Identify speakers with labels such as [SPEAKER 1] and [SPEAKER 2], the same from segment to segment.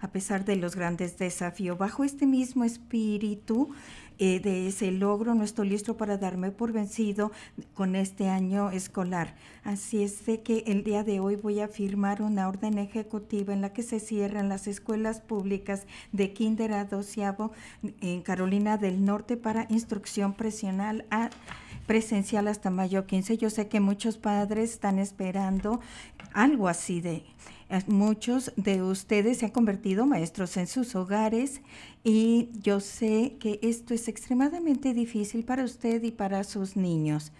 [SPEAKER 1] a pesar de los grandes desafíos. Bajo este mismo espíritu eh, de ese logro, no estoy listo para darme por vencido con este año escolar. Así es de que el día de hoy voy a firmar una orden ejecutiva en la que se cierran las escuelas públicas de kinder a doceavo en Carolina del Norte para instrucción presencial hasta mayo 15. Yo sé que muchos padres están esperando algo así de Muchos de ustedes se han convertido maestros en sus hogares y yo sé que esto es extremadamente difícil para usted y para sus niños.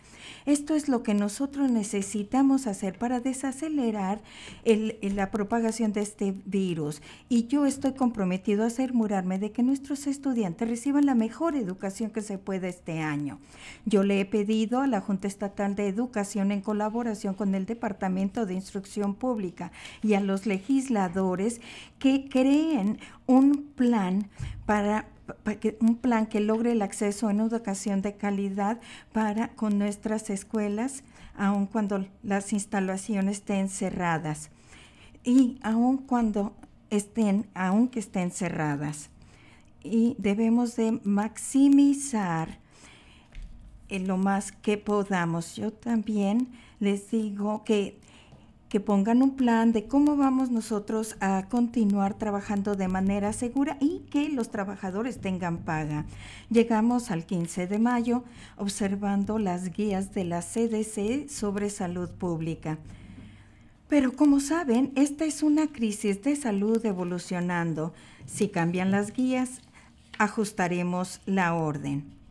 [SPEAKER 1] Esto es lo que nosotros necesitamos hacer para desacelerar el, la propagación de este virus. Y yo estoy comprometido a asegurarme de que nuestros estudiantes reciban la mejor educación que se pueda este año. Yo le he pedido a la Junta Estatal de Educación en colaboración con el Departamento de Instrucción Pública y a los legisladores que creen un plan para, que, un plan que logre el acceso a una educación de calidad para con nuestras escuelas, aun cuando las instalaciones estén cerradas y aun cuando estén, aunque estén cerradas. Y debemos de maximizar en eh, lo más que podamos. Yo también les digo que que pongan un plan de cómo vamos nosotros a continuar trabajando de manera segura y que los trabajadores tengan paga. Llegamos al 15 de mayo observando las guías de la CDC sobre salud pública. Pero como saben, esta es una crisis de salud evolucionando. Si cambian las guías, ajustaremos la orden.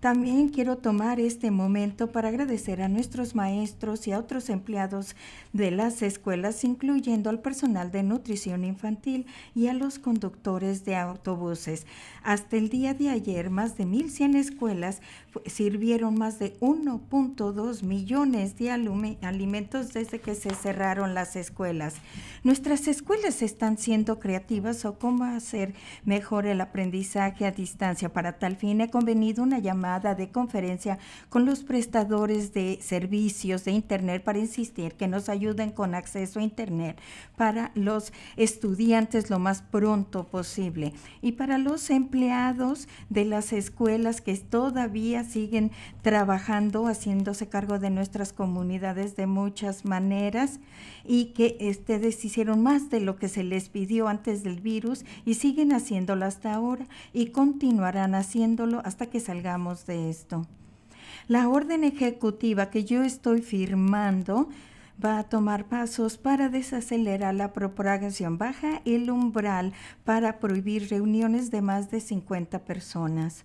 [SPEAKER 1] También quiero tomar este momento para agradecer a nuestros maestros y a otros empleados de las escuelas, incluyendo al personal de nutrición infantil y a los conductores de autobuses. Hasta el día de ayer, más de 1.100 escuelas sirvieron más de 1.2 millones de alimentos desde que se cerraron las escuelas. Nuestras escuelas están siendo creativas o cómo hacer mejor el aprendizaje a distancia. Para tal fin he convenido una llamada de conferencia con los prestadores de servicios de Internet para insistir que nos ayuden con acceso a Internet para los estudiantes lo más pronto posible y para los empleados de las escuelas que todavía siguen trabajando, haciéndose cargo de nuestras comunidades de muchas maneras y que ustedes hicieron más de lo que se les pidió antes del virus y siguen haciéndolo hasta ahora y continuarán haciéndolo hasta que salgamos de esto. La orden ejecutiva que yo estoy firmando va a tomar pasos para desacelerar la propagación. Baja el umbral para prohibir reuniones de más de 50 personas.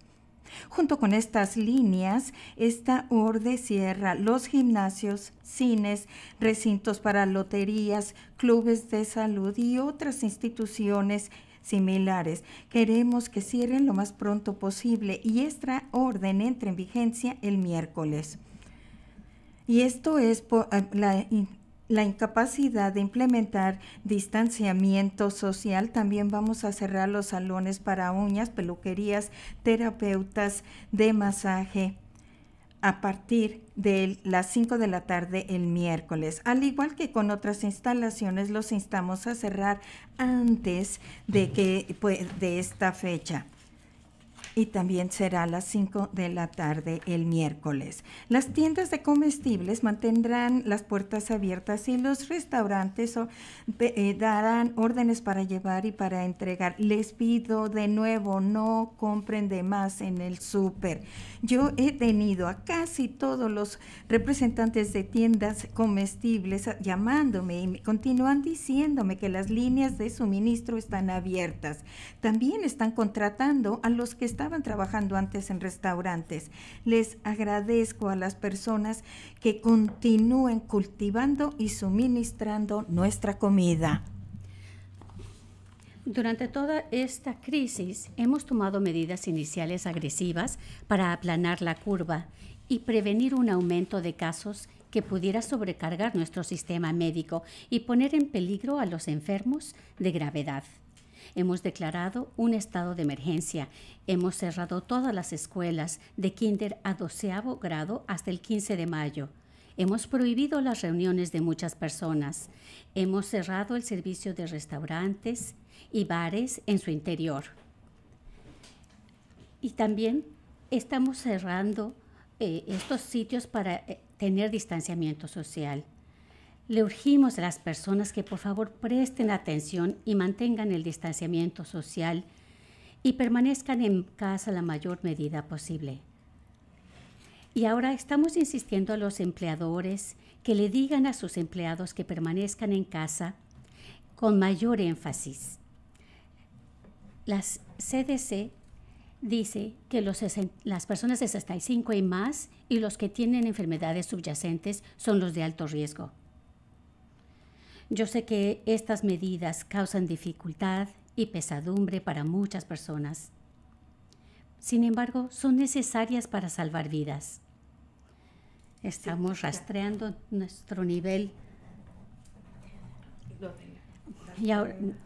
[SPEAKER 1] Junto con estas líneas, esta orden cierra los gimnasios, cines, recintos para loterías, clubes de salud y otras instituciones similares. Queremos que cierren lo más pronto posible y esta orden entre en vigencia el miércoles. Y esto es por ah, la la incapacidad de implementar distanciamiento social. También vamos a cerrar los salones para uñas, peluquerías, terapeutas de masaje a partir de las 5 de la tarde el miércoles. Al igual que con otras instalaciones, los instamos a cerrar antes de, que, pues, de esta fecha y también será a las 5 de la tarde el miércoles. Las tiendas de comestibles mantendrán las puertas abiertas y los restaurantes eh, eh, darán órdenes para llevar y para entregar. Les pido de nuevo, no compren de más en el súper. Yo he tenido a casi todos los representantes de tiendas comestibles llamándome y continúan diciéndome que las líneas de suministro están abiertas. También están contratando a los que están estaban trabajando antes en restaurantes. Les agradezco a las personas que continúen cultivando y suministrando nuestra comida.
[SPEAKER 2] Durante toda esta crisis hemos tomado medidas iniciales agresivas para aplanar la curva y prevenir un aumento de casos que pudiera sobrecargar nuestro sistema médico y poner en peligro a los enfermos de gravedad. Hemos declarado un estado de emergencia. Hemos cerrado todas las escuelas de kinder a doceavo grado hasta el 15 de mayo. Hemos prohibido las reuniones de muchas personas. Hemos cerrado el servicio de restaurantes y bares en su interior. Y también estamos cerrando eh, estos sitios para eh, tener distanciamiento social. Le urgimos a las personas que por favor presten atención y mantengan el distanciamiento social y permanezcan en casa la mayor medida posible. Y ahora estamos insistiendo a los empleadores que le digan a sus empleados que permanezcan en casa con mayor énfasis. Las CDC dice que los las personas de 65 y más y los que tienen enfermedades subyacentes son los de alto riesgo. Yo sé que estas medidas causan dificultad y pesadumbre para muchas personas. Sin embargo, son necesarias para salvar vidas. Estamos rastreando nuestro nivel.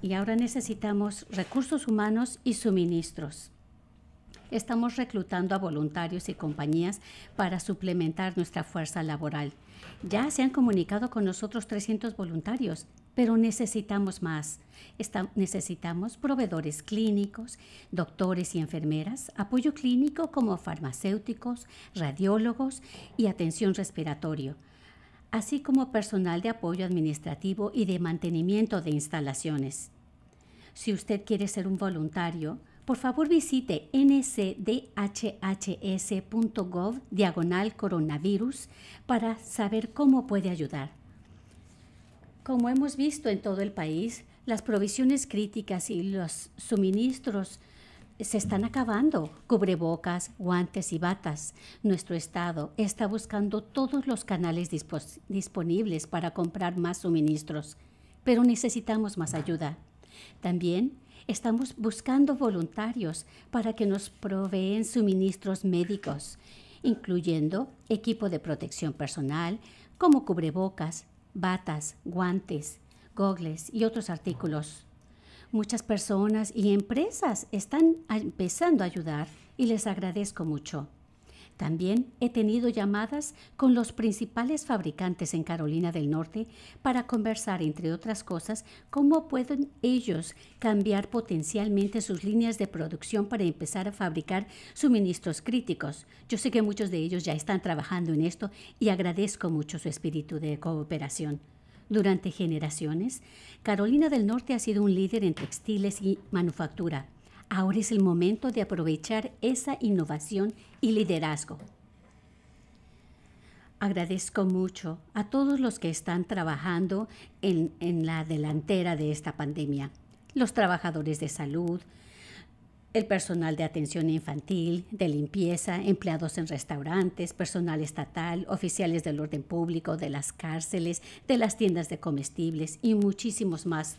[SPEAKER 2] y ahora necesitamos recursos humanos y suministros estamos reclutando a voluntarios y compañías para suplementar nuestra fuerza laboral. Ya se han comunicado con nosotros 300 voluntarios, pero necesitamos más. necesitamos proveedores clínicos, doctores y enfermeras, apoyo clínico como farmacéuticos, radiólogos y atención respiratoria, así como personal de apoyo administrativo y de mantenimiento de instalaciones. Si usted quiere ser un voluntario, por favor visite ncdhhs.gov diagonal coronavirus para saber cómo puede ayudar. Como hemos visto en todo el país, las provisiones críticas y los suministros se están acabando. Cubrebocas, guantes y batas. Nuestro Estado está buscando todos los canales disponibles para comprar más suministros, pero necesitamos más ayuda. También Estamos buscando voluntarios para que nos proveen suministros médicos, incluyendo equipo de protección personal como cubrebocas, batas, guantes, gogles y otros artículos. Muchas personas y empresas están empezando a ayudar y les agradezco mucho. También he tenido llamadas con los principales fabricantes en Carolina del Norte para conversar, entre otras cosas, cómo pueden ellos cambiar potencialmente sus líneas de producción para empezar a fabricar suministros críticos. Yo sé que muchos de ellos ya están trabajando en esto y agradezco mucho su espíritu de cooperación. Durante generaciones, Carolina del Norte ha sido un líder en textiles y manufactura. Ahora es el momento de aprovechar esa innovación y liderazgo. Agradezco mucho a todos los que están trabajando en, en la delantera de esta pandemia, los trabajadores de salud, el personal de atención infantil, de limpieza, empleados en restaurantes, personal estatal, oficiales del orden público, de las cárceles, de las tiendas de comestibles y muchísimos más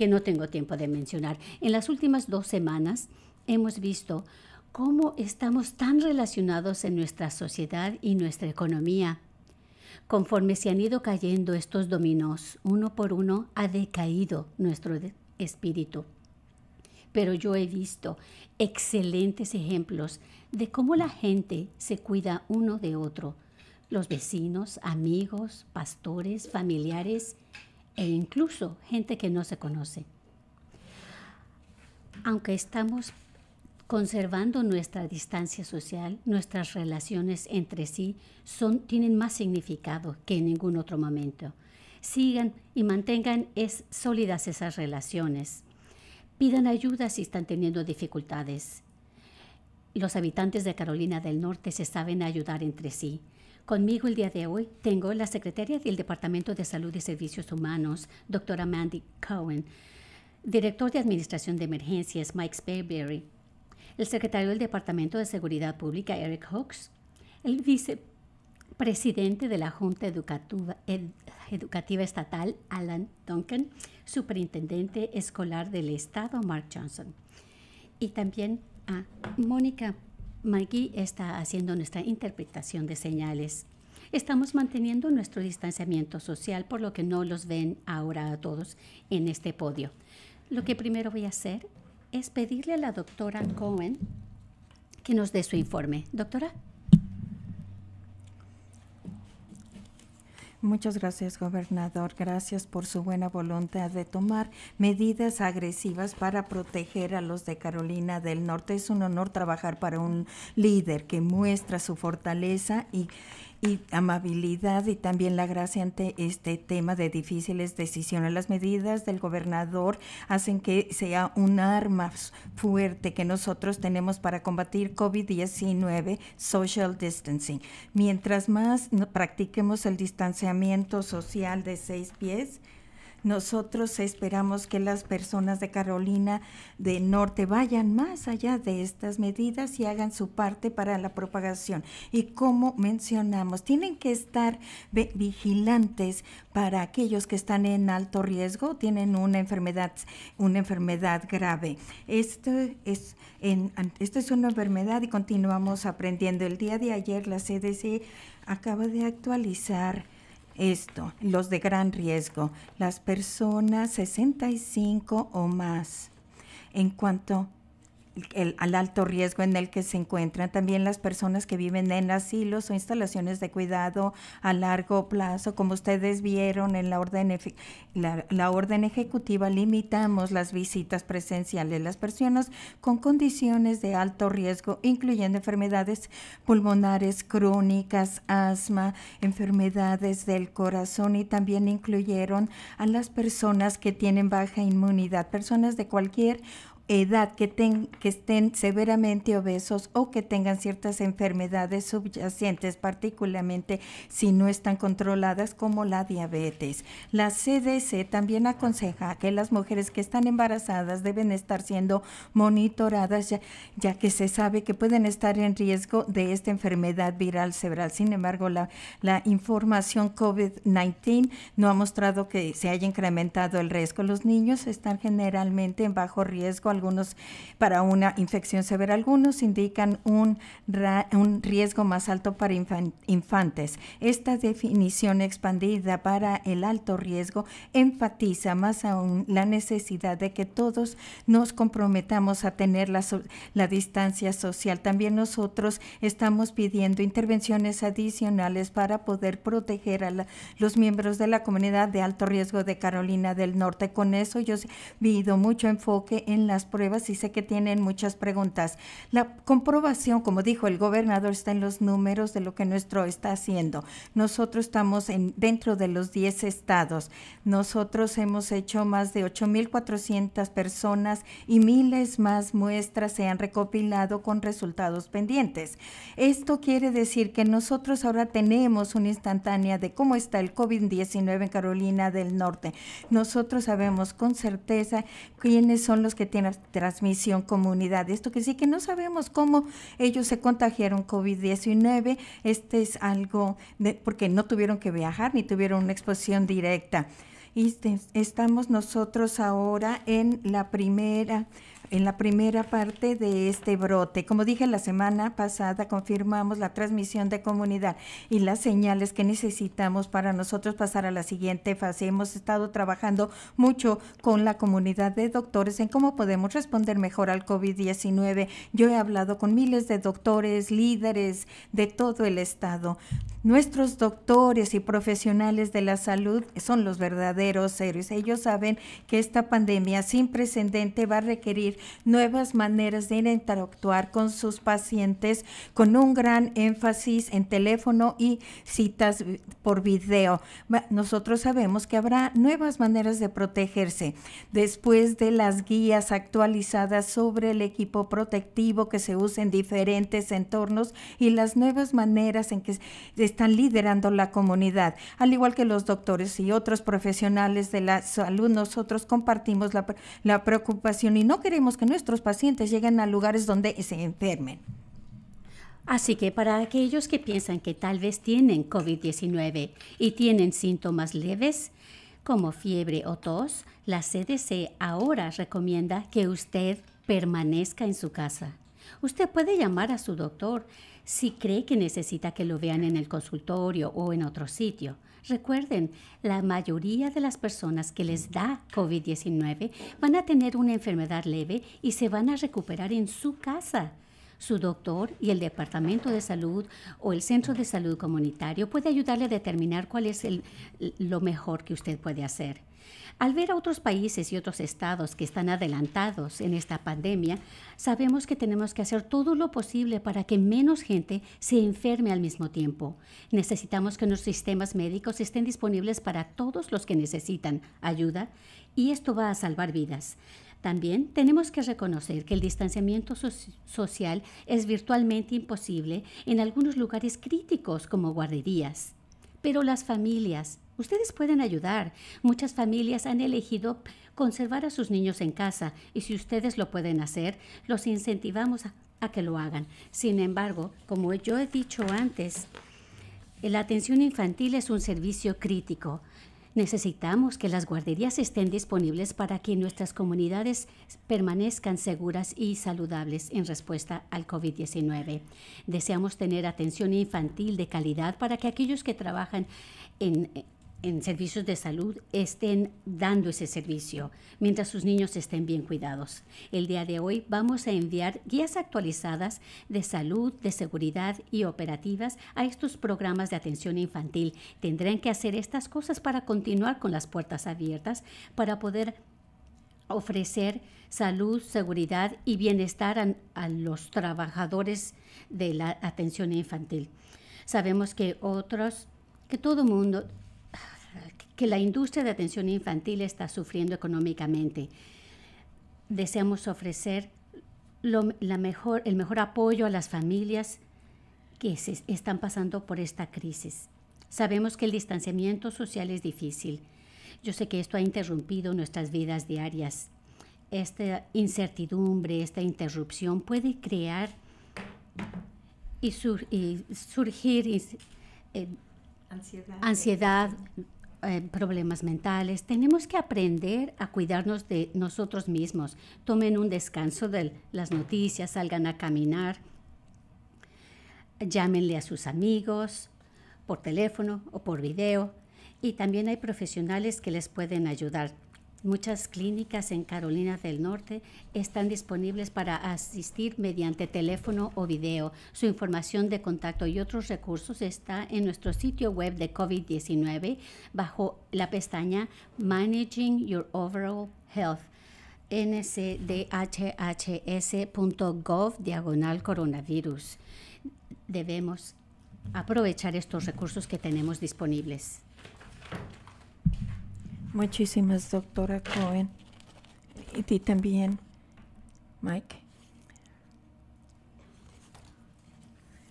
[SPEAKER 2] que no tengo tiempo de mencionar. En las últimas dos semanas hemos visto cómo estamos tan relacionados en nuestra sociedad y nuestra economía. Conforme se han ido cayendo estos dominos, uno por uno ha decaído nuestro espíritu. Pero yo he visto excelentes ejemplos de cómo la gente se cuida uno de otro, los vecinos, amigos, pastores, familiares, e incluso gente que no se conoce. Aunque estamos conservando nuestra distancia social, nuestras relaciones entre sí son, tienen más significado que en ningún otro momento. Sigan y mantengan es, sólidas esas relaciones. Pidan ayuda si están teniendo dificultades. Los habitantes de Carolina del Norte se saben ayudar entre sí. Conmigo el día de hoy tengo la secretaria del Departamento de Salud y Servicios Humanos, doctora Mandy Cohen, director de Administración de Emergencias, Mike Spayberry; el secretario del Departamento de Seguridad Pública, Eric Hooks, el vicepresidente de la Junta Educativa Estatal, Alan Duncan, superintendente escolar del Estado, Mark Johnson, y también a Mónica Maggie está haciendo nuestra interpretación de señales. Estamos manteniendo nuestro distanciamiento social, por lo que no los ven ahora a todos en este podio. Lo que primero voy a hacer es pedirle a la doctora Cohen que nos dé su informe.
[SPEAKER 1] Doctora. Muchas gracias, gobernador. Gracias por su buena voluntad de tomar medidas agresivas para proteger a los de Carolina del Norte. Es un honor trabajar para un líder que muestra su fortaleza y y amabilidad y también la gracia ante este tema de difíciles decisiones. Las medidas del gobernador hacen que sea un arma fuerte que nosotros tenemos para combatir COVID-19, social distancing. Mientras más practiquemos el distanciamiento social de seis pies, nosotros esperamos que las personas de Carolina del Norte vayan más allá de estas medidas y hagan su parte para la propagación. Y como mencionamos, tienen que estar vigilantes para aquellos que están en alto riesgo, tienen una enfermedad, una enfermedad grave. Esto es, en, esto es una enfermedad y continuamos aprendiendo. El día de ayer la CDC acaba de actualizar esto, los de gran riesgo, las personas 65 o más. En cuanto el, al alto riesgo en el que se encuentran también las personas que viven en asilos o instalaciones de cuidado a largo plazo. Como ustedes vieron en la orden, la, orden ejecutiva, limitamos las visitas presenciales. Las personas con condiciones de alto riesgo, incluyendo enfermedades pulmonares crónicas, asma, enfermedades del corazón y también incluyeron a las personas que tienen baja inmunidad, personas de cualquier edad que, ten, que estén severamente obesos o que tengan ciertas enfermedades subyacentes, particularmente si no están controladas como la diabetes. La CDC también aconseja que las mujeres que están embarazadas deben estar siendo monitoradas ya, que se sabe que pueden estar en riesgo de esta enfermedad viral cerebral. Sin embargo, la, la información COVID-19 no ha mostrado que se haya incrementado el riesgo. Los niños están generalmente en bajo riesgo algunos para una infección severa, algunos indican un, un riesgo más alto para infantes. Esta definición expandida para el alto riesgo enfatiza más aún la necesidad de que todos nos comprometamos a tener la, la distancia social. También nosotros estamos pidiendo intervenciones adicionales para poder proteger a los miembros de la comunidad de alto riesgo de Carolina del Norte. Con eso yo he visto mucho enfoque en las pruebas y sé que tienen muchas preguntas. La comprobación, como dijo el gobernador, está en los números de lo que nuestro está haciendo. Nosotros estamos en, dentro de los 10 estados. Nosotros hemos hecho más de 8.400 personas y miles más muestras se han recopilado con resultados pendientes. Esto quiere decir que nosotros ahora tenemos una instantánea de cómo está el COVID-19 en Carolina del Norte. Nosotros sabemos con certeza quiénes son los que tienen transmisión comunidad. Esto que sí que no sabemos cómo ellos se contagiaron COVID-19. Este es algo de, porque no tuvieron que viajar ni tuvieron una exposición directa. Y este, estamos nosotros ahora en la primera en la primera parte de este brote. Como dije la semana pasada, confirmamos la transmisión de comunidad y las señales que necesitamos para nosotros pasar a la siguiente fase. Hemos estado trabajando mucho con la comunidad de doctores en cómo podemos responder mejor al COVID-19. Yo he hablado con miles de doctores, líderes de todo el estado. Nuestros doctores y profesionales de la salud son los verdaderos seres. Ellos saben que esta pandemia sin precedente va a requerir nuevas maneras de interactuar con sus pacientes con un gran énfasis en teléfono y citas por video. Nosotros sabemos que habrá nuevas maneras de protegerse. Después de las guías actualizadas sobre el equipo protectivo que se usa en diferentes entornos y las nuevas maneras en que están liderando la comunidad, al igual que los doctores y otros profesionales de la salud, nosotros compartimos la, la preocupación y no queremos que nuestros pacientes lleguen a lugares donde se enfermen.
[SPEAKER 2] Así que para aquellos que piensan que tal vez tienen COVID-19 y tienen síntomas leves, como fiebre o tos, la CDC ahora recomienda que usted permanezca en su casa. Usted puede llamar a su doctor si cree que necesita que lo vean en el consultorio o en otro sitio. Recuerden, la mayoría de las personas que les da COVID-19 van a tener una enfermedad leve y se van a recuperar en su casa. Su doctor y el Departamento de Salud o el Centro de Salud Comunitario puede ayudarle a determinar cuál es lo mejor que usted puede hacer. Al ver a otros países y otros estados que están adelantados en esta pandemia, sabemos que tenemos que hacer todo lo posible para que menos gente se enferme al mismo tiempo. Necesitamos que nuestros sistemas médicos estén disponibles para todos los que necesitan ayuda y esto va a salvar vidas. También tenemos que reconocer que el distanciamiento social es virtualmente imposible en algunos lugares críticos como guarderías. Pero las familias, Ustedes pueden ayudar. Muchas familias han elegido conservar a sus niños en casa y si ustedes lo pueden hacer, los incentivamos a, que lo hagan. Sin embargo, como yo he dicho antes, la atención infantil es un servicio crítico. Necesitamos que las guarderías estén disponibles para que nuestras comunidades permanezcan seguras y saludables en respuesta al COVID-19. Deseamos tener atención infantil de calidad para que aquellos que trabajan en en servicios de salud estén dando ese servicio mientras sus niños estén bien cuidados. El día de hoy vamos a enviar guías actualizadas de salud, de seguridad y operativas a estos programas de atención infantil. Tendrán que hacer estas cosas para continuar con las puertas abiertas, para poder ofrecer salud, seguridad y bienestar a, los trabajadores de la atención infantil. Sabemos que otros que todo mundo, que la industria de atención infantil está sufriendo económicamente. Deseamos ofrecer lo, la mejor, el mejor apoyo a las familias que se están pasando por esta crisis. Sabemos que el distanciamiento social es difícil. Yo sé que esto ha interrumpido nuestras vidas diarias. Esta incertidumbre, esta interrupción puede crear y, surgir eh, ansiedad, ansiedad eh, problemas mentales, tenemos que aprender a cuidarnos de nosotros mismos. Tomen un descanso de las noticias, salgan a caminar, llámenle a sus amigos por teléfono o por video. Y también hay profesionales que les pueden ayudar Muchas clínicas en Carolina del Norte están disponibles para asistir mediante teléfono o video. Su información de contacto y otros recursos está en nuestro sitio web de COVID-19 bajo la pestaña Managing Your Overall Health ncdhhs.gov, diagonal coronavirus. Debemos aprovechar estos recursos que tenemos disponibles.
[SPEAKER 1] Muchísimas, doctora Cohen. Y ti también, Mike.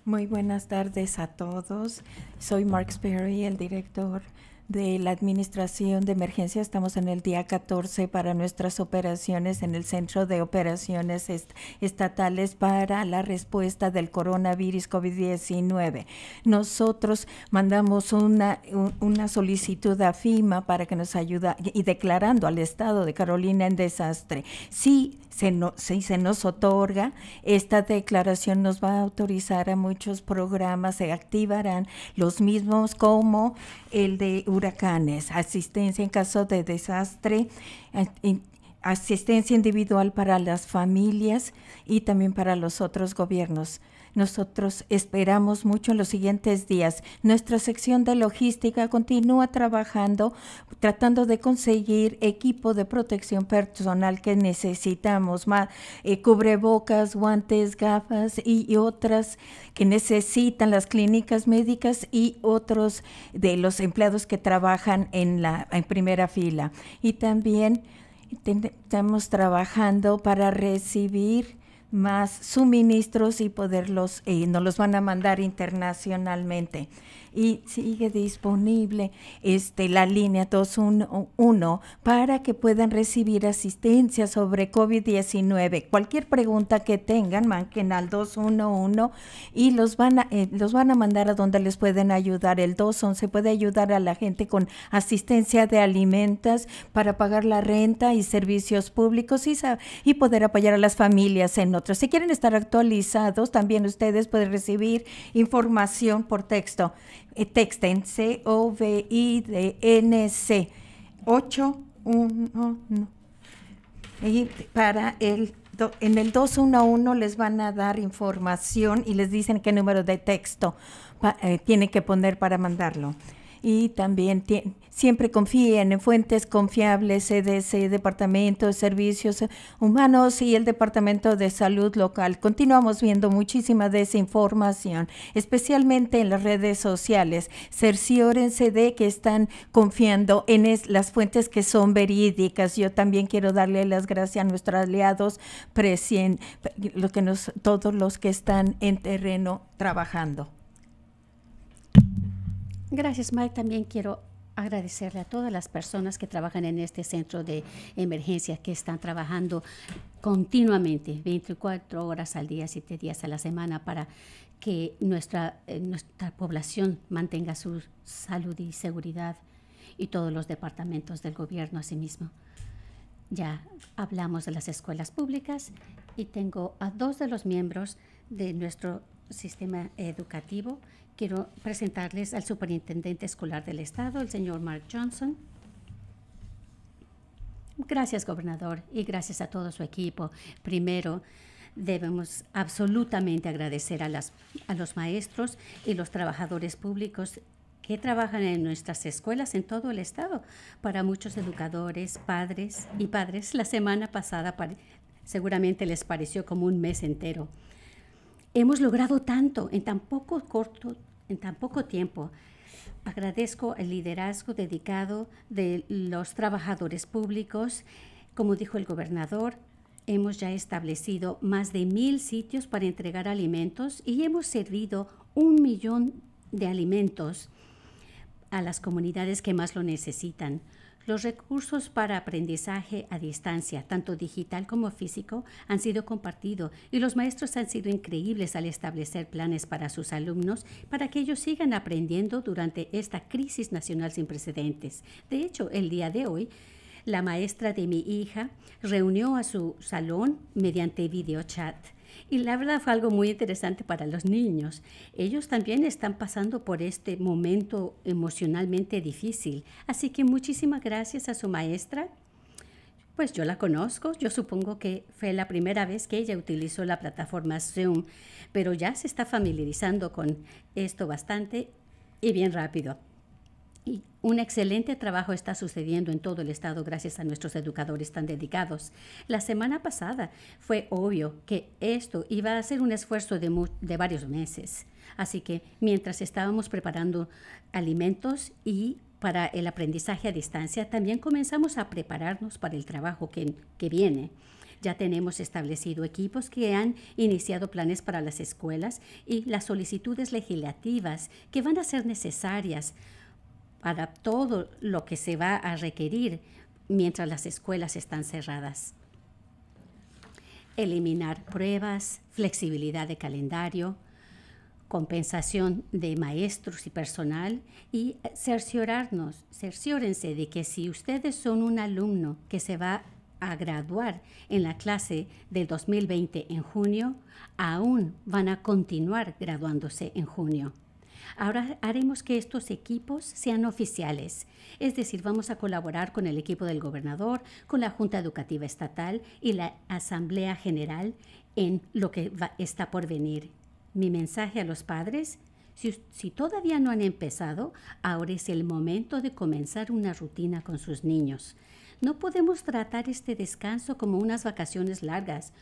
[SPEAKER 1] Muy buenas tardes a todos. Soy Mark Sperry, el director de la Administración de Emergencia. Estamos en el día 14 para nuestras operaciones en el Centro de Operaciones Estatales para la respuesta del coronavirus COVID-19. Nosotros mandamos una, una solicitud a FIMA para que nos ayude y declarando al Estado de Carolina en desastre. Si se, no, si se nos otorga, esta declaración nos va a autorizar a muchos programas, se activarán los mismos como el de huracanes, asistencia en caso de desastre, eh, asistencia individual para las familias y también para los otros gobiernos. Nosotros esperamos mucho en los siguientes días. Nuestra sección de logística continúa trabajando, tratando de conseguir equipo de protección personal que necesitamos, más eh, cubrebocas, guantes, gafas y, otras que necesitan las clínicas médicas y otros de los empleados que trabajan en la en primera fila. Y también estamos trabajando para recibir más suministros y poderlos, y eh, nos los van a mandar internacionalmente y sigue disponible este, la línea 211 para que puedan recibir asistencia sobre COVID-19. Cualquier pregunta que tengan, manquen al 211 y los van, a, eh, los van a mandar a donde les pueden ayudar. El 211 puede ayudar a la gente con asistencia de alimentos para pagar la renta y servicios públicos y, y poder apoyar a las familias en otros. Si quieren estar actualizados, también ustedes pueden recibir información por texto. Eh, texto en C-O-V-I-D-N-C 811 y para el en el 211 les van a dar información y les dicen qué número de texto eh, tiene que poner para mandarlo y también siempre confíen en fuentes confiables, CDC, Departamento de Servicios Humanos y el Departamento de Salud Local. Continuamos viendo muchísima desinformación, especialmente en las redes sociales. Cerciórense de que están confiando en las fuentes que son verídicas. Yo también quiero darle las gracias a nuestros aliados, lo que nos, todos los que están en terreno trabajando.
[SPEAKER 2] Gracias, Mike. También quiero agradecerle a todas las personas que trabajan en este centro de emergencia que están trabajando continuamente, 24 horas al día, 7 días a la semana, para que nuestra, eh, nuestra población mantenga su salud y seguridad y todos los departamentos del gobierno asimismo. Ya hablamos de las escuelas públicas y tengo a dos de los miembros de nuestro sistema educativo quiero presentarles al superintendente escolar del estado, el señor Mark Johnson. Gracias, gobernador, y gracias a todo su equipo. Primero, debemos absolutamente agradecer a, las, a los maestros y los trabajadores públicos que trabajan en nuestras escuelas en todo el estado. Para muchos educadores, padres y padres, la semana pasada seguramente les pareció como un mes entero. Hemos logrado tanto en tan poco corto en tan poco tiempo. Agradezco el liderazgo dedicado de los trabajadores públicos. Como dijo el gobernador, hemos ya establecido más de mil sitios para entregar alimentos y hemos servido un millón de alimentos a las comunidades que más lo necesitan. Los recursos para aprendizaje a distancia, tanto digital como físico, han sido compartidos y los maestros han sido increíbles al establecer planes para sus alumnos para que ellos sigan aprendiendo durante esta crisis nacional sin precedentes. De hecho, el día de hoy, la maestra de mi hija reunió a su salón mediante chat. Y la verdad fue algo muy interesante para los niños. Ellos también están pasando por este momento emocionalmente difícil. Así que muchísimas gracias a su maestra. Pues yo la conozco, yo supongo que fue la primera vez que ella utilizó la plataforma Zoom, pero ya se está familiarizando con esto bastante y bien rápido un excelente trabajo está sucediendo en todo el estado gracias a nuestros educadores tan dedicados. La semana pasada fue obvio que esto iba a ser un esfuerzo de, varios meses. Así que mientras estábamos preparando alimentos y para el aprendizaje a distancia, también comenzamos a prepararnos para el trabajo que, que viene. Ya tenemos establecido equipos que han iniciado planes para las escuelas y las solicitudes legislativas que van a ser necesarias para todo lo que se va a requerir mientras las escuelas están cerradas. Eliminar pruebas, flexibilidad de calendario, compensación de maestros y personal y cerciorarnos, cerciórense de que si ustedes son un alumno que se va a graduar en la clase del 2020 en junio, aún van a continuar graduándose en junio. Ahora haremos que estos equipos sean oficiales, es decir, vamos a colaborar con el equipo del gobernador, con la Junta Educativa Estatal y la Asamblea General en lo que está por venir. Mi mensaje a los padres si, si, todavía no han empezado, ahora es el momento de comenzar una rutina con sus niños. No podemos tratar este descanso como unas vacaciones largas.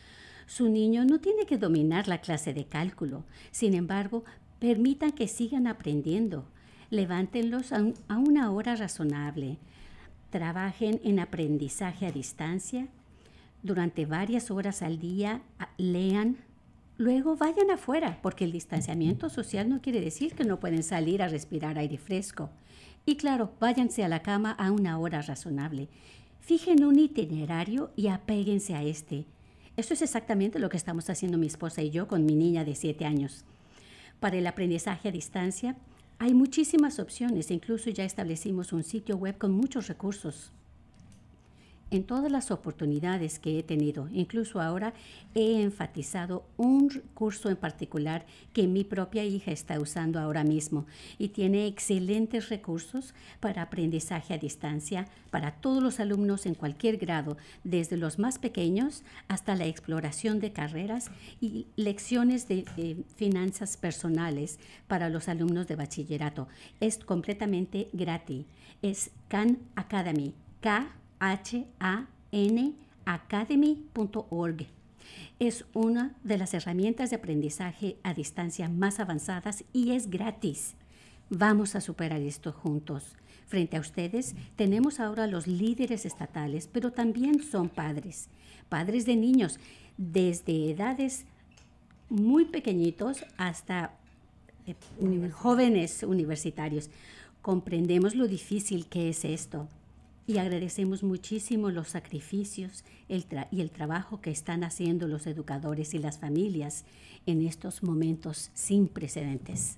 [SPEAKER 2] Su niño no tiene que dominar la clase de cálculo. Sin embargo, Permitan que sigan aprendiendo. Levántenlos a, una hora razonable. Trabajen en aprendizaje a distancia. Durante varias horas al día ah, lean. Luego vayan afuera, porque el distanciamiento social no quiere decir que no pueden salir a respirar aire fresco. Y claro, váyanse a la cama a una hora razonable. Fijen un itinerario y apéguense a este. Eso es exactamente lo que estamos haciendo mi esposa y yo con mi niña de 7 años para el aprendizaje a distancia, hay muchísimas opciones, incluso ya establecimos un sitio web con muchos recursos en todas las oportunidades que he tenido, incluso ahora, he enfatizado un curso en particular que mi propia hija está usando ahora mismo y tiene excelentes recursos para aprendizaje a distancia para todos los alumnos en cualquier grado, desde los más pequeños hasta la exploración de carreras y lecciones de, finanzas personales para los alumnos de bachillerato. Es completamente gratis. Es Khan Academy. K hanacademy.org. Es una de las herramientas de aprendizaje a distancia más avanzadas y es gratis. Vamos a superar esto juntos. Frente a ustedes tenemos ahora los líderes estatales, pero también son padres, padres de niños, desde edades muy pequeñitos hasta eh, jóvenes universitarios. Comprendemos lo difícil que es esto y agradecemos muchísimo los sacrificios y el trabajo que están haciendo los educadores y las familias en estos momentos sin precedentes.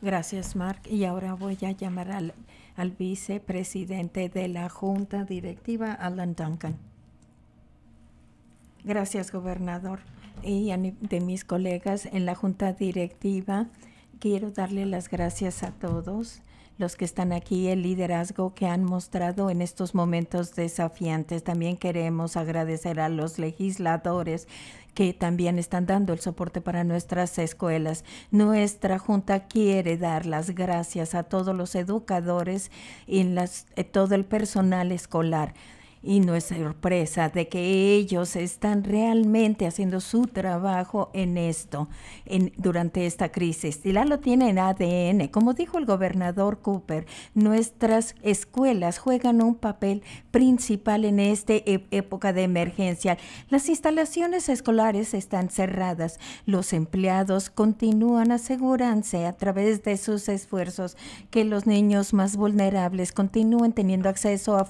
[SPEAKER 1] Gracias, Mark. Y ahora voy a llamar al, al vicepresidente de la Junta Directiva, Alan Duncan. Gracias, gobernador. Y de mis colegas en la Junta Directiva, quiero darle las gracias a todos los que están aquí, el liderazgo que han mostrado en estos momentos desafiantes. También queremos agradecer a los legisladores que también están dando el soporte para nuestras escuelas. Nuestra Junta quiere dar las gracias a todos los educadores y las, eh, todo el personal escolar y no es sorpresa de que ellos están realmente haciendo su trabajo en esto, en, durante esta crisis. Y la lo tiene en ADN. Como dijo el gobernador Cooper, nuestras escuelas juegan un papel principal en esta e, época de emergencia. Las instalaciones escolares están cerradas. Los empleados continúan asegurándose a través de sus esfuerzos que los niños más vulnerables continúen teniendo acceso a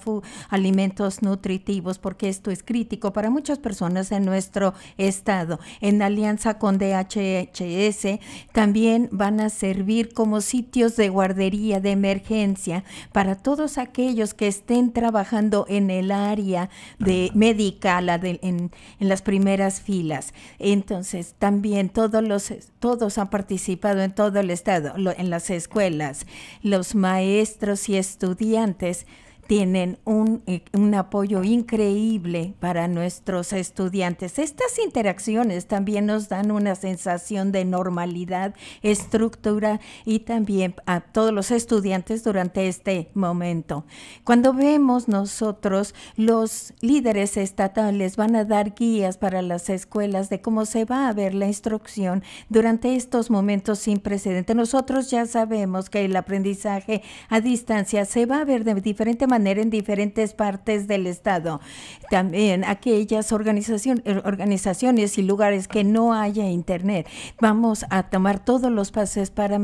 [SPEAKER 1] alimentos nutritivos, porque esto es crítico para muchas personas en nuestro estado. En alianza con DHHS también van a servir como sitios de guardería de emergencia para todos aquellos que estén trabajando en el área de médica, la en, las primeras filas. Entonces, también todos los todos han participado en todo el estado, en las escuelas, los maestros y estudiantes tienen un, eh, un, apoyo increíble para nuestros estudiantes. Estas interacciones también nos dan una sensación de normalidad, estructura y también a todos los estudiantes durante este momento. Cuando vemos nosotros, los líderes estatales van a dar guías para las escuelas de cómo se va a ver la instrucción durante estos momentos sin precedente. Nosotros ya sabemos que el aprendizaje a distancia se va a ver de diferente manera en diferentes partes del Estado. También aquellas organizaciones, eh, organizaciones y lugares que no haya Internet. Vamos a tomar todos los pases para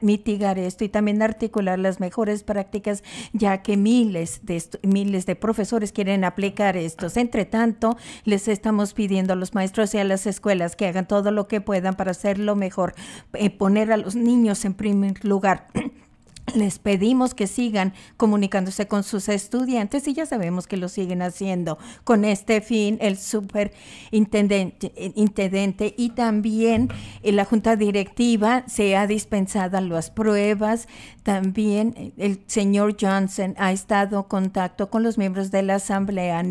[SPEAKER 1] mitigar esto y también articular las mejores prácticas, ya que miles de, miles de profesores quieren aplicar estos. Entre tanto, les estamos pidiendo a los maestros y a las escuelas que hagan todo lo que puedan para hacerlo mejor, eh, poner a los niños en primer lugar. Les pedimos que sigan comunicándose con sus estudiantes y ya sabemos que lo siguen haciendo. Con este fin, el superintendente eh, intendente y también eh, la junta directiva se ha dispensado las pruebas también eh, el señor Johnson ha estado en contacto con los miembros de la Asamblea,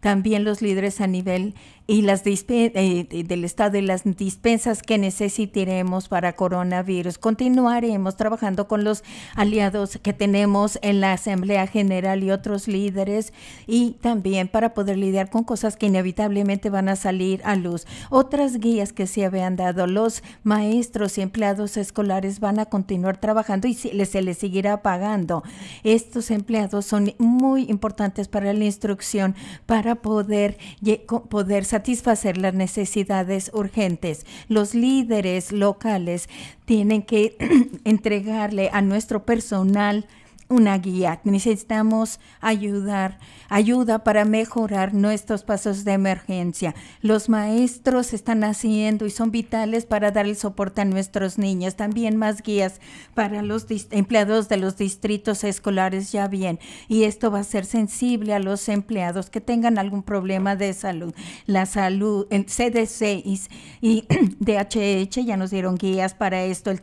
[SPEAKER 1] también los líderes a nivel y las eh, del Estado y las dispensas que necesitaremos para coronavirus. Continuaremos trabajando con los aliados que tenemos en la Asamblea General y otros líderes y también para poder lidiar con cosas que inevitablemente van a salir a luz. Otras guías que se habían dado, los maestros y empleados escolares van a continuar trabajando y les se les seguirá pagando. Estos empleados son muy importantes para la instrucción, para poder, poder satisfacer las necesidades urgentes. Los líderes locales tienen que entregarle a nuestro personal una guía, necesitamos ayudar, ayuda para mejorar nuestros pasos de emergencia. Los maestros están haciendo y son vitales para dar el soporte a nuestros niños. También más guías para los empleados de los distritos escolares ya bien. Y esto va a ser sensible a los empleados que tengan algún problema de salud. La salud, en CDC y, y DHH ya nos dieron guías para esto. El,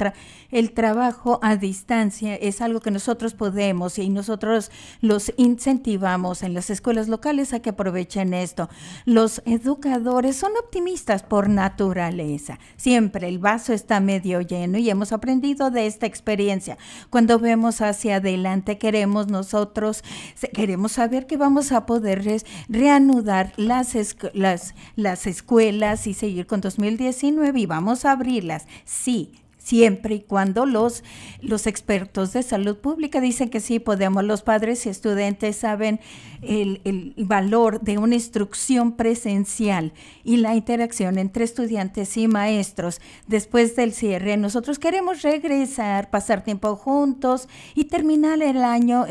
[SPEAKER 1] el trabajo a distancia es algo que nosotros podemos y nosotros los incentivamos en las escuelas locales a que aprovechen esto. Los educadores son optimistas por naturaleza. Siempre el vaso está medio lleno y hemos aprendido de esta experiencia. Cuando vemos hacia adelante queremos nosotros, queremos saber que vamos a poder reanudar las, las, las escuelas y seguir con 2019 y vamos a abrirlas. Sí, siempre y cuando los, los expertos de salud pública dicen que sí podemos. Los padres y estudiantes saben el, el valor de una instrucción presencial y la interacción entre estudiantes y maestros después del cierre. Nosotros queremos regresar, pasar tiempo juntos y terminar el año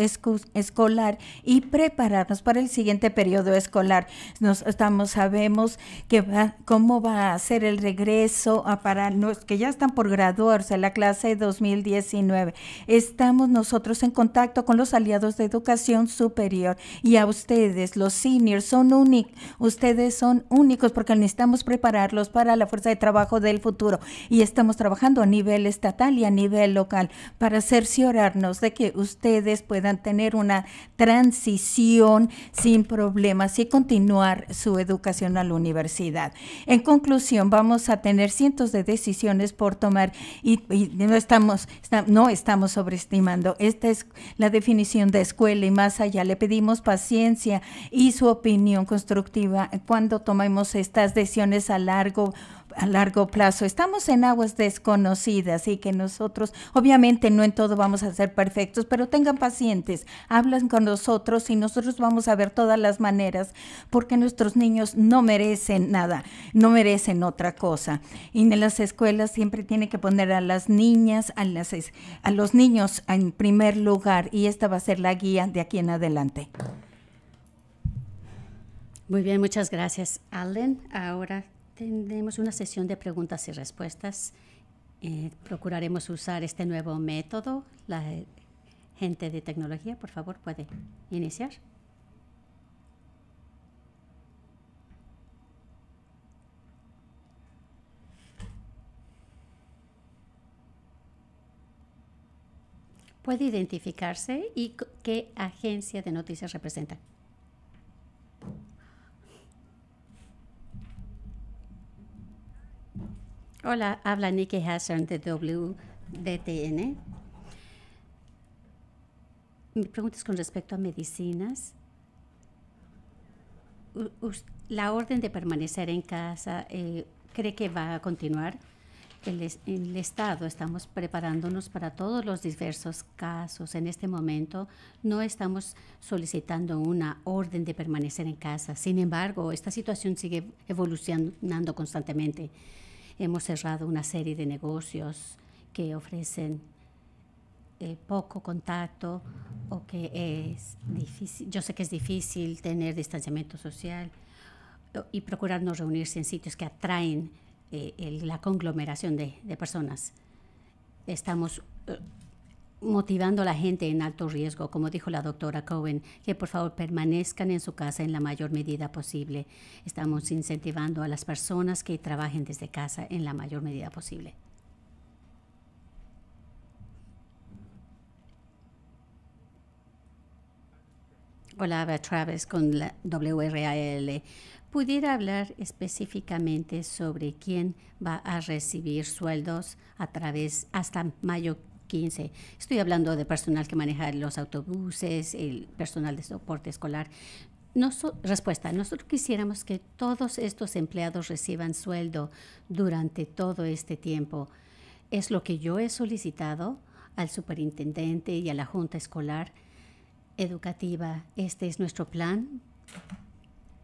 [SPEAKER 1] escolar y prepararnos para el siguiente periodo escolar. Nos, estamos, sabemos que va, cómo va a ser el regreso a para los que ya están por graduar la clase 2019. Estamos nosotros en contacto con los aliados de educación superior y a ustedes, los seniors, son únicos, ustedes son únicos porque necesitamos prepararlos para la fuerza de trabajo del futuro y estamos trabajando a nivel estatal y a nivel local para cerciorarnos de que ustedes puedan tener una transición sin problemas y continuar su educación a la universidad. En conclusión, vamos a tener cientos de decisiones por tomar y, no, estamos, no estamos sobreestimando. Esta es la definición de escuela y más allá. Le pedimos paciencia y su opinión constructiva cuando tomemos estas decisiones a largo a largo plazo. Estamos en aguas desconocidas y que nosotros, obviamente no en todo vamos a ser perfectos, pero tengan pacientes, hablan con nosotros y nosotros vamos a ver todas las maneras porque nuestros niños no merecen nada, no merecen otra cosa. Y en las escuelas siempre tiene que poner a las niñas, a, a los niños en primer lugar y esta va a ser la guía de aquí en adelante. Muy bien, muchas gracias, Allen.
[SPEAKER 2] Ahora Tendremos una sesión de preguntas y respuestas. Eh, procuraremos usar este nuevo método. La eh, gente de tecnología, por favor, puede iniciar. ¿Puede identificarse y qué agencia de noticias representa? Hola, habla Nikki Hassan de WDTN. Mi pregunta es con respecto a medicinas. La orden de permanecer en casa, eh, ¿cree que va a continuar? El, el, Estado estamos preparándonos para todos los diversos casos. En este momento no estamos solicitando una orden de permanecer en casa. Sin embargo, esta situación sigue evolucionando constantemente. Hemos cerrado una serie de negocios que ofrecen eh, poco contacto o que es difícil, yo sé que es difícil tener distanciamiento social eh, y procurarnos reunirse en sitios que atraen eh, la conglomeración de, de personas. Estamos motivando a la gente en alto riesgo, como dijo la doctora Cohen, que por favor permanezcan en su casa en la mayor medida posible. Estamos incentivando a las personas que trabajen desde casa en la mayor medida posible. Hola, Travis con la WRAL. ¿Pudiera hablar específicamente sobre quién va a recibir sueldos a través hasta mayo 15. Estoy hablando de personal que maneja los autobuses, el personal de soporte escolar. no respuesta, nosotros quisiéramos que todos estos empleados reciban sueldo durante todo este tiempo. Es lo que yo he solicitado al superintendente y a la Junta Escolar Educativa. Este es nuestro plan.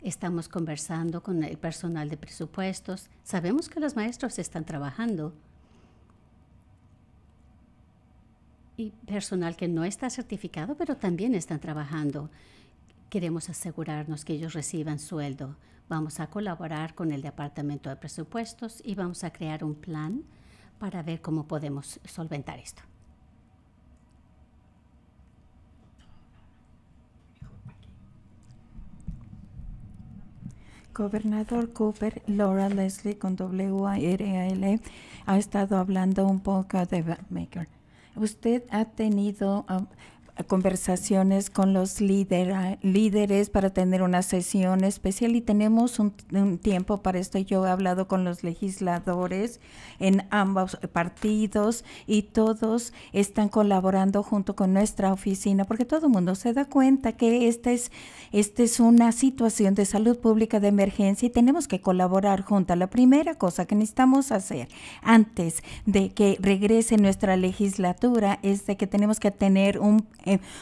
[SPEAKER 2] Estamos conversando con el personal de presupuestos. Sabemos que los maestros están trabajando. y personal que no está certificado, pero también están trabajando. Queremos asegurarnos que ellos reciban sueldo. Vamos a colaborar con el Departamento de Presupuestos y vamos a crear un plan para ver cómo podemos solventar esto.
[SPEAKER 1] Gobernador Cooper, Laura Leslie con L ha estado hablando un poco de Maker usted ha tenido ah, conversaciones con los líderes para tener una sesión especial y tenemos un, tiempo para esto. Yo he hablado con los legisladores en ambos partidos y todos están colaborando junto con nuestra oficina porque todo el mundo se da cuenta que esta es, esta es una situación de salud pública de emergencia y tenemos que colaborar juntas. La primera cosa que necesitamos hacer antes de que regrese nuestra legislatura es de que tenemos que tener un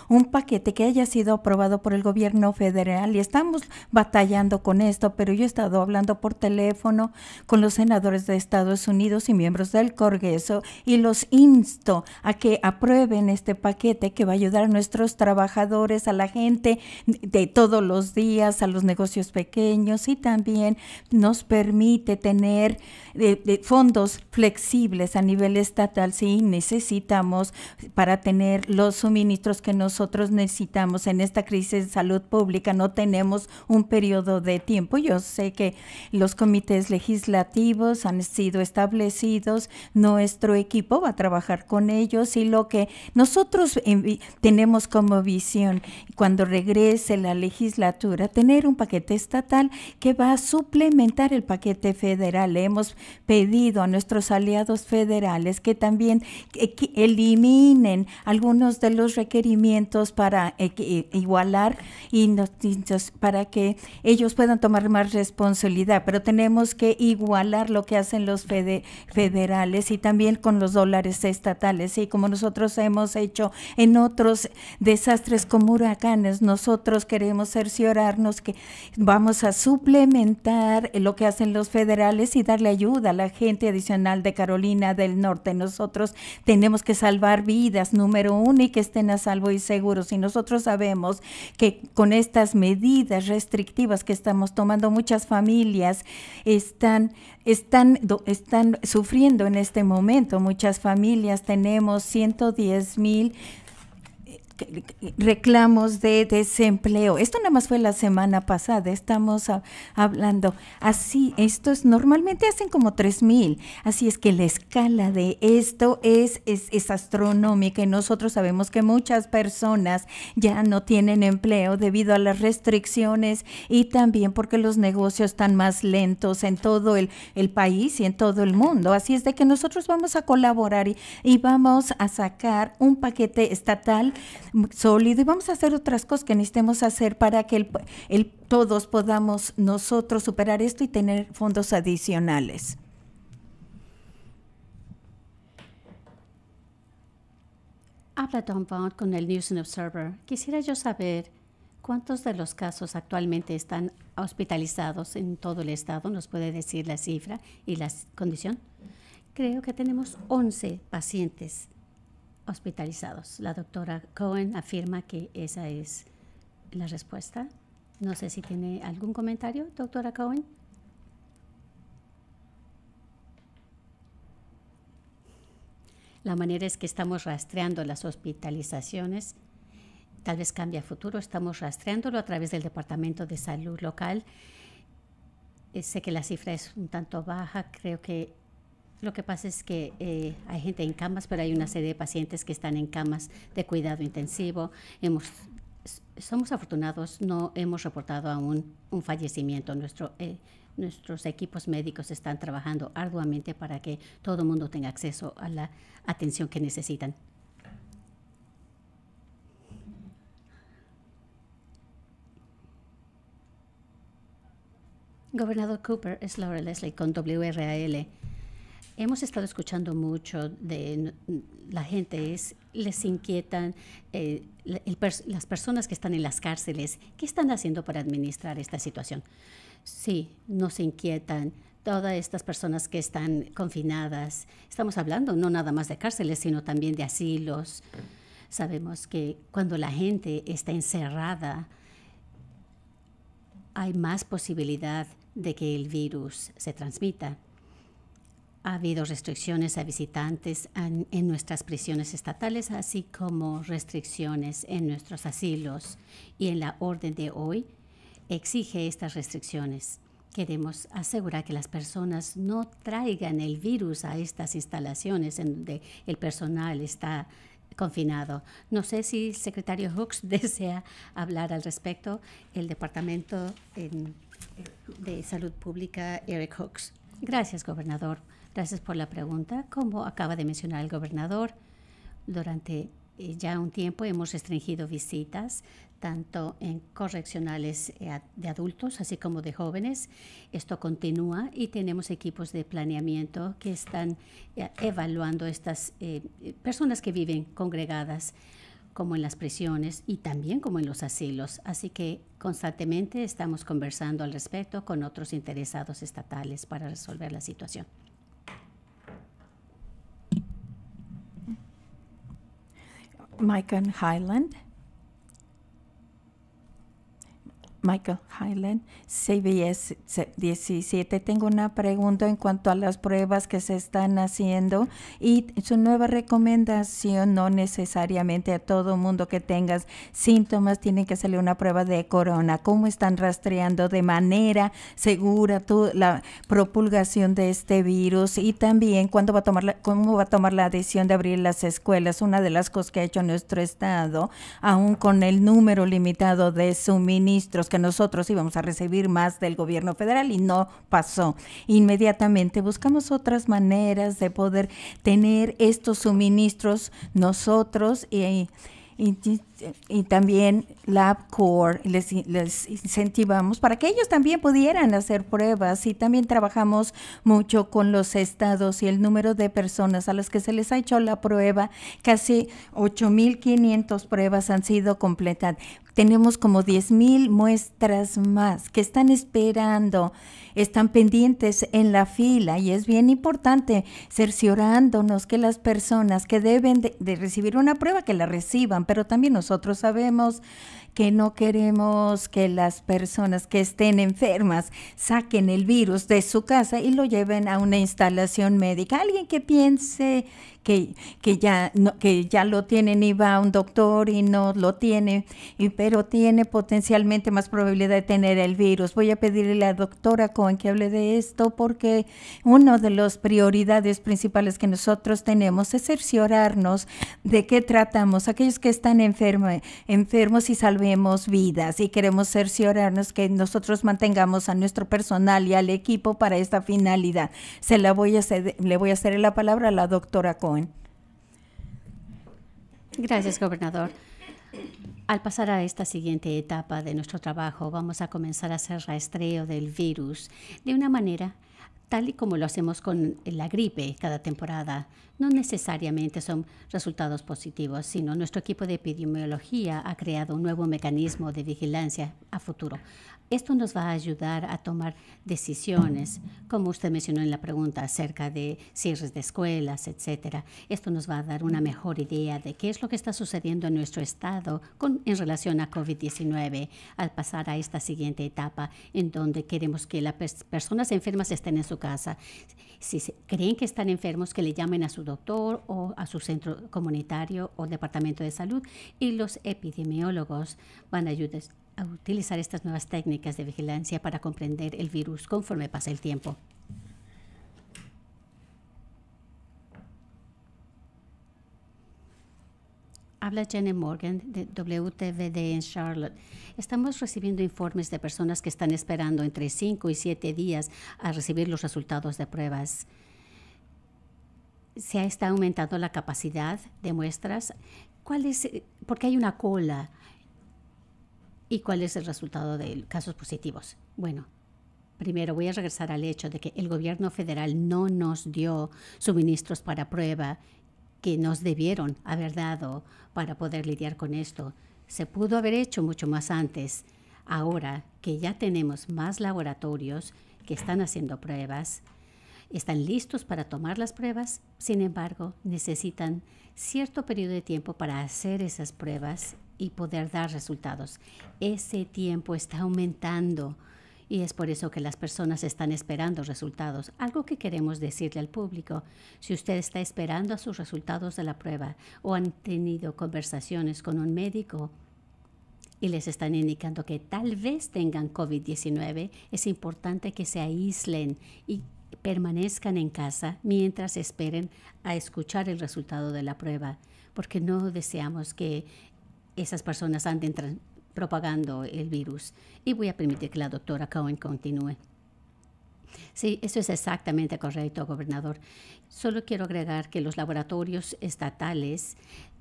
[SPEAKER 1] un paquete que haya sido aprobado por el gobierno federal y estamos batallando con esto, pero yo he estado hablando por teléfono con los senadores de Estados Unidos y miembros del Congreso y los insto a que aprueben este paquete que va a ayudar a nuestros trabajadores, a la gente de todos los días, a los negocios pequeños y también nos permite tener eh, de fondos flexibles a nivel estatal si necesitamos para tener los suministros que nosotros necesitamos en esta crisis de salud pública. No tenemos un periodo de tiempo. Yo sé que los comités legislativos han sido establecidos, nuestro equipo va a trabajar con ellos y lo que nosotros eh, tenemos como visión cuando regrese la legislatura, tener un paquete estatal que va a suplementar el paquete federal. hemos pedido a nuestros aliados federales que también eliminen algunos de los requerimientos para e, e, igualar y para que ellos puedan tomar más responsabilidad, pero tenemos que igualar lo que hacen los federales y también con los dólares estatales. Y como nosotros hemos hecho en otros desastres como huracanes, nosotros queremos cerciorarnos que vamos a suplementar lo que hacen los federales y darle ayuda a la gente adicional de Carolina del Norte. Nosotros tenemos que salvar vidas, número uno, y que estén a y seguro. Si nosotros sabemos que con estas medidas restrictivas que estamos tomando, muchas familias están, están, están sufriendo en este momento. Muchas familias tenemos 110 mil reclamos de desempleo. Esto nada más fue la semana pasada, estamos hablando así, esto es normalmente hacen como mil así es que la escala de esto es, es, astronómica y nosotros sabemos que muchas personas ya no tienen empleo debido a las restricciones y también porque los negocios están más lentos en todo el, el país y en todo el mundo. Así es de que nosotros vamos a colaborar y vamos a sacar un paquete estatal sólido y vamos a hacer otras cosas que necesitemos hacer para que el, todos podamos nosotros superar esto y tener fondos adicionales.
[SPEAKER 2] Habla Don Bond con el News and Observer. Quisiera yo saber cuántos de los casos actualmente están hospitalizados en todo el estado. ¿Nos puede decir la cifra y la condición? Creo que tenemos 11 pacientes hospitalizados. La doctora Cohen afirma que esa es la respuesta. No sé si tiene algún comentario, doctora Cohen. La manera es que estamos rastreando las hospitalizaciones. Tal vez cambie futuro. Estamos rastreándolo a través del Departamento de Salud Local. Eh, sé que la cifra es un tanto baja. Creo que lo que pasa es que eh, hay gente en camas, pero hay una serie de pacientes que están en camas de cuidado intensivo. Hemos, somos afortunados, no hemos reportado aún un fallecimiento. Nuestro, eh, nuestros equipos médicos están trabajando arduamente para que todo el mundo tenga acceso a la atención que necesitan. Gobernador Cooper es Laura Leslie con WRAL hemos estado escuchando mucho de la gente, es, les inquietan eh, las personas que están en las cárceles, ¿qué están haciendo para administrar esta situación? Sí, nos inquietan todas estas personas que están confinadas. Estamos hablando no nada más de cárceles, sino también de asilos. Sabemos que cuando la gente está encerrada, hay más posibilidad de que el virus se transmita. Ha habido restricciones a visitantes en, nuestras prisiones estatales, así como restricciones en nuestros asilos. Y en la orden de hoy exige estas restricciones. Queremos asegurar que las personas no traigan el virus a estas instalaciones en donde el personal está confinado. No sé si el secretario Hooks desea hablar al respecto, el Departamento de Salud Pública, Eric Hooks. Gracias, gobernador. Gracias por la pregunta. Como acaba de mencionar el gobernador, durante eh, ya un tiempo hemos restringido visitas tanto en correccionales eh, de adultos así como de jóvenes. Esto continúa y tenemos equipos de planeamiento que están eh, evaluando estas personas que viven congregadas como en las prisiones y también como en los asilos. Así que constantemente estamos conversando al respecto con otros interesados estatales para resolver la situación.
[SPEAKER 1] Mike Highland Michael Highland, CBS 17. Tengo una pregunta en cuanto a las pruebas que se están haciendo y su nueva recomendación, no necesariamente a todo mundo que tengas síntomas, tiene que hacerle una prueba de corona. ¿Cómo están rastreando de manera segura la propulgación de este virus? Y también, ¿cuándo va a tomar la, ¿cómo va a tomar la decisión de abrir las escuelas? Una de las cosas que ha hecho nuestro Estado, aún con el número limitado de suministros que nosotros íbamos a recibir más del gobierno federal y no pasó. Inmediatamente buscamos otras maneras de poder tener estos suministros nosotros y, este, y también LabCore les, incentivamos para que ellos también pudieran hacer pruebas y también trabajamos mucho con los estados y el número de personas a las que se les ha hecho la prueba, casi 8.500 pruebas han sido completadas. Tenemos como 10.000 muestras más que están esperando, están pendientes en la fila y es bien importante cerciorándonos que las personas que deben de, recibir una prueba que la reciban, pero también nosotros nosotros sabemos que no queremos que las personas que estén enfermas saquen el virus de su casa y lo lleven a una instalación médica. Alguien que piense que, que, ya, no, que ya lo tienen y va a un doctor y no lo tiene, y, pero tiene potencialmente más probabilidad de tener el virus. Voy a pedirle a la doctora Cohen que hable de esto porque una de las prioridades principales que nosotros tenemos es cerciorarnos de qué tratamos aquellos que están enfermos enfermos y salvemos vidas y queremos cerciorarnos que nosotros mantengamos a nuestro personal y al equipo para esta finalidad. Se la voy a le voy a hacer la palabra a la doctora Cohen. Gracias,
[SPEAKER 2] gobernador. Al pasar a esta siguiente etapa de nuestro trabajo, vamos a comenzar a hacer rastreo del virus de una manera tal y como lo hacemos con la gripe cada temporada no necesariamente son resultados positivos, sino nuestro equipo de epidemiología ha creado un nuevo mecanismo de vigilancia a futuro. Esto nos va a ayudar a tomar decisiones, como usted mencionó en la pregunta acerca de cierres de escuelas, etcétera. Esto nos va a dar una mejor idea de qué es lo que está sucediendo en nuestro estado con, en relación a COVID-19 al pasar a esta siguiente etapa en donde queremos que las personas enfermas estén en su casa. Si creen que están enfermos, que le llamen a su doctor o a su centro comunitario o departamento de salud y los epidemiólogos van a ayudar a utilizar estas nuevas técnicas de vigilancia para comprender el virus conforme pasa el tiempo. Habla Jenny Morgan de WTVD en Charlotte. Estamos recibiendo informes de personas que están esperando entre 5 y 7 días a recibir los resultados de pruebas se está aumentando la capacidad de muestras. ¿Cuál es, porque hay una cola. ¿Y cuál es el resultado de casos positivos? Bueno, primero voy a regresar al hecho de que el gobierno federal no nos dio suministros para prueba que nos debieron haber dado para poder lidiar con esto. Se pudo haber hecho mucho más antes. Ahora que ya tenemos más laboratorios que están haciendo pruebas, están listos para tomar las pruebas, sin embargo, necesitan cierto periodo de tiempo para hacer esas pruebas y poder dar resultados. Ese tiempo está aumentando y es por eso que las personas están esperando resultados. Algo que queremos decirle al público, si usted está esperando a sus resultados de la prueba o han tenido conversaciones con un médico y les están indicando que tal vez tengan COVID-19, es importante que se aíslen y permanezcan en casa mientras esperen a escuchar el resultado de la prueba, porque no deseamos que esas personas anden propagando el virus. Y voy a permitir que la doctora Cohen continúe. Sí, eso es exactamente correcto, gobernador. Solo quiero agregar que los laboratorios estatales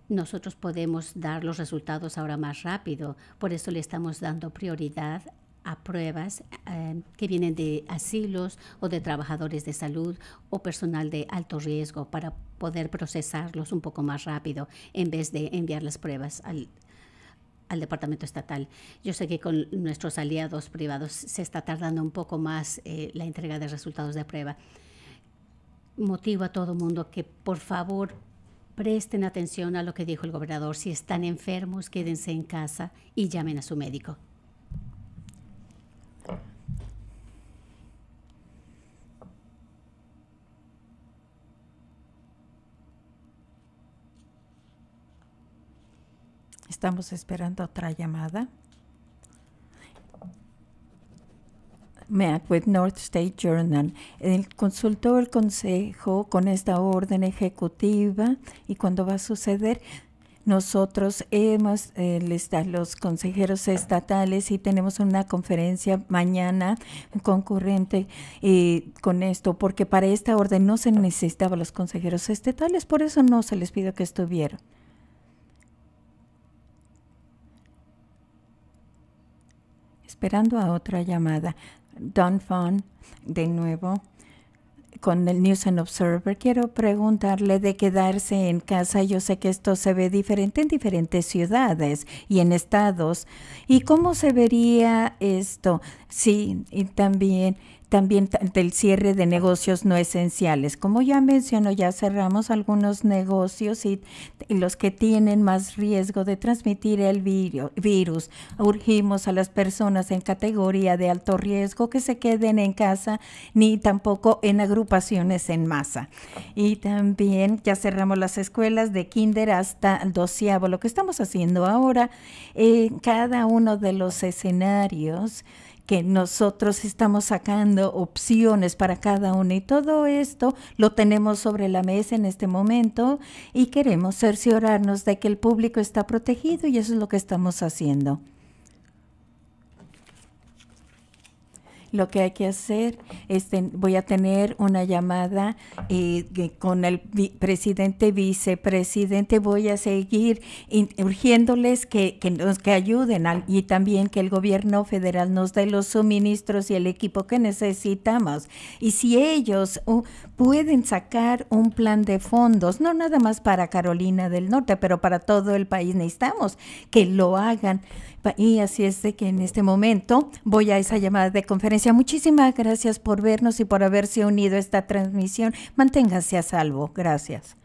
[SPEAKER 2] nosotros podemos dar los resultados ahora más rápido. Por eso le estamos dando prioridad a pruebas eh, que vienen de asilos o de trabajadores de salud o personal de alto riesgo para poder procesarlos un poco más rápido en vez de enviar las pruebas al, Departamento Estatal. Yo sé que con nuestros aliados privados se está tardando un poco más eh, la entrega de resultados de prueba. Motivo a todo el mundo que por favor presten atención a lo que dijo el gobernador. Si están enfermos, quédense en casa y llamen a su médico.
[SPEAKER 1] Estamos esperando otra llamada. MAC with North State Journal. El, consultó el Consejo con esta orden ejecutiva y cuando va a suceder, nosotros hemos, listado los consejeros estatales y tenemos una conferencia mañana concurrente eh, con esto, porque para esta orden no se necesitaban los consejeros estatales, por eso no se les pidió que estuvieran. esperando a otra llamada. Don Fon, de nuevo, con el News and Observer. Quiero preguntarle de quedarse en casa. Yo sé que esto se ve diferente en diferentes ciudades y en estados. ¿Y cómo se vería esto? Sí, y también también del cierre de negocios no esenciales. Como ya mencionó, ya cerramos algunos negocios y, los que tienen más riesgo de transmitir el virus. Urgimos a las personas en categoría de alto riesgo que se queden en casa ni tampoco en agrupaciones en masa. Y también ya cerramos las escuelas de kinder hasta doceavo. Lo que estamos haciendo ahora en eh, cada uno de los escenarios que nosotros estamos sacando opciones para cada uno y todo esto lo tenemos sobre la mesa en este momento y queremos cerciorarnos de que el público está protegido y eso es lo que estamos haciendo. lo que hay que hacer. Este, voy a tener una llamada eh, con el presidente, vicepresidente. Voy a seguir urgiéndoles que, que nos que ayuden y también que el gobierno federal nos dé los suministros y el equipo que necesitamos. Y si ellos pueden sacar un plan de fondos, no nada más para Carolina del Norte, pero para todo el país. Necesitamos que lo hagan. Y así es de que en este momento voy a esa llamada de conferencia. Muchísimas gracias por vernos y por haberse unido a esta transmisión. Manténgase a salvo. Gracias.